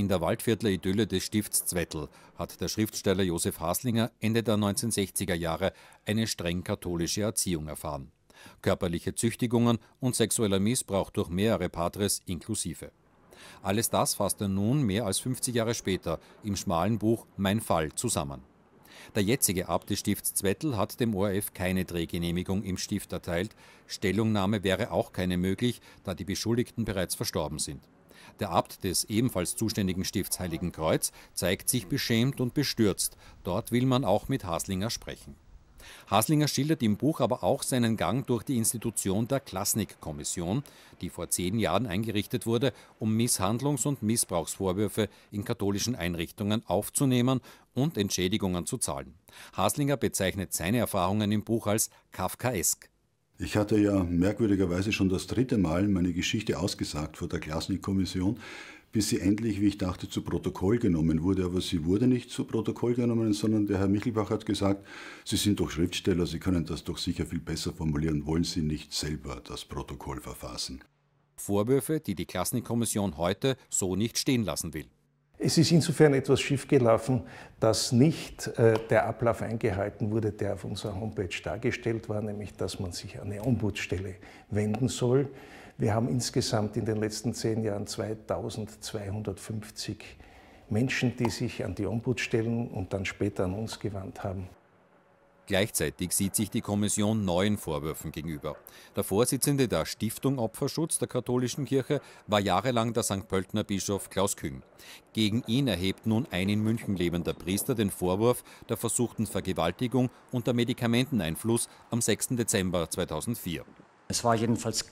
In der Waldviertler Idylle des Stifts Zwettl hat der Schriftsteller Josef Haslinger Ende der 1960er Jahre eine streng katholische Erziehung erfahren. Körperliche Züchtigungen und sexueller Missbrauch durch mehrere Patres inklusive. Alles das fasst er nun mehr als 50 Jahre später im schmalen Buch Mein Fall zusammen. Der jetzige Abt des Stifts Zwettl hat dem ORF keine Drehgenehmigung im Stift erteilt. Stellungnahme wäre auch keine möglich, da die Beschuldigten bereits verstorben sind. Der Abt des ebenfalls zuständigen Stifts Heiligen Kreuz zeigt sich beschämt und bestürzt. Dort will man auch mit Haslinger sprechen. Haslinger schildert im Buch aber auch seinen Gang durch die Institution der Klasnik-Kommission, die vor zehn Jahren eingerichtet wurde, um Misshandlungs- und Missbrauchsvorwürfe in katholischen Einrichtungen aufzunehmen und Entschädigungen zu zahlen. Haslinger bezeichnet seine Erfahrungen im Buch als kafkaesk. Ich hatte ja merkwürdigerweise schon das dritte Mal meine Geschichte ausgesagt vor der Klasnik-Kommission, bis sie endlich, wie ich dachte, zu Protokoll genommen wurde. Aber sie wurde nicht zu Protokoll genommen, sondern der Herr Michelbach hat gesagt, Sie sind doch Schriftsteller, Sie können das doch sicher viel besser formulieren. Wollen Sie nicht selber das Protokoll verfassen? Vorwürfe, die die Klasnik-Kommission heute so nicht stehen lassen will. Es ist insofern etwas schiefgelaufen, dass nicht äh, der Ablauf eingehalten wurde, der auf unserer Homepage dargestellt war, nämlich dass man sich an eine Ombudsstelle wenden soll. Wir haben insgesamt in den letzten zehn Jahren 2250 Menschen, die sich an die Ombudsstellen und dann später an uns gewandt haben. Gleichzeitig sieht sich die Kommission neuen Vorwürfen gegenüber. Der Vorsitzende der Stiftung Opferschutz der katholischen Kirche war jahrelang der St. Pöltener Bischof Klaus Küng. Gegen ihn erhebt nun ein in München lebender Priester den Vorwurf der versuchten Vergewaltigung unter Medikamenteneinfluss am 6. Dezember 2004. Es war jedenfalls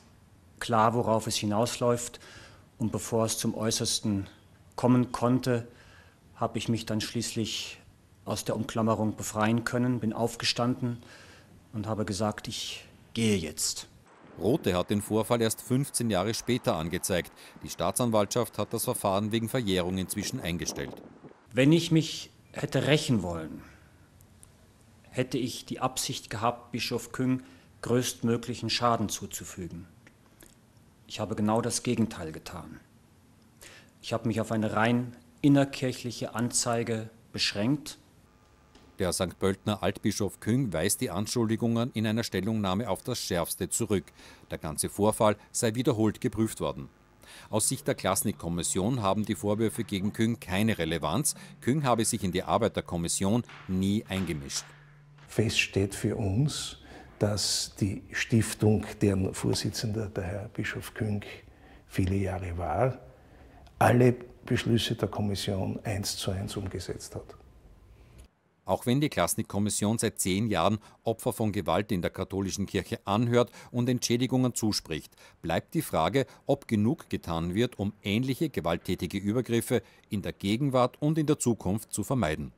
klar, worauf es hinausläuft. Und bevor es zum Äußersten kommen konnte, habe ich mich dann schließlich aus der Umklammerung befreien können, bin aufgestanden und habe gesagt, ich gehe jetzt. Rote hat den Vorfall erst 15 Jahre später angezeigt. Die Staatsanwaltschaft hat das Verfahren wegen Verjährung inzwischen eingestellt. Wenn ich mich hätte rächen wollen, hätte ich die Absicht gehabt, Bischof Küng größtmöglichen Schaden zuzufügen. Ich habe genau das Gegenteil getan. Ich habe mich auf eine rein innerkirchliche Anzeige beschränkt der St. Pöltner Altbischof Küng weist die Anschuldigungen in einer Stellungnahme auf das Schärfste zurück. Der ganze Vorfall sei wiederholt geprüft worden. Aus Sicht der Klasnik-Kommission haben die Vorwürfe gegen Küng keine Relevanz. Küng habe sich in die Arbeit der Kommission nie eingemischt. Fest steht für uns, dass die Stiftung, deren Vorsitzender der Herr Bischof Küng viele Jahre war, alle Beschlüsse der Kommission eins zu eins umgesetzt hat. Auch wenn die Klassnik-Kommission seit zehn Jahren Opfer von Gewalt in der katholischen Kirche anhört und Entschädigungen zuspricht, bleibt die Frage, ob genug getan wird, um ähnliche gewalttätige Übergriffe in der Gegenwart und in der Zukunft zu vermeiden.